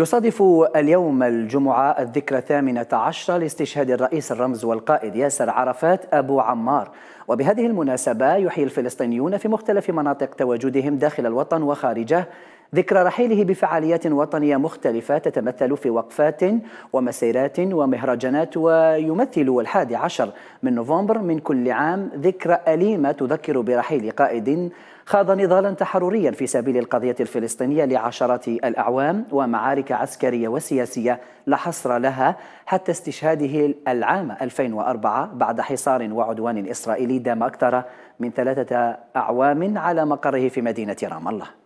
يصادف اليوم الجمعة الذكرى الثامنة عشرة لاستشهاد الرئيس الرمز والقائد ياسر عرفات أبو عمار وبهذه المناسبة يحيي الفلسطينيون في مختلف مناطق تواجدهم داخل الوطن وخارجه ذكرى رحيله بفعاليات وطنية مختلفة تتمثل في وقفات ومسيرات ومهرجانات ويمثل الحادي عشر من نوفمبر من كل عام ذكرى أليمة تذكر برحيل قائد خاض نضالا تحرريا في سبيل القضية الفلسطينية لعشرات الأعوام ومعارك عسكرية وسياسية لا حصر لها حتى استشهاده العام 2004 بعد حصار وعدوان إسرائيلي دام أكثر من ثلاثة أعوام على مقره في مدينة رام الله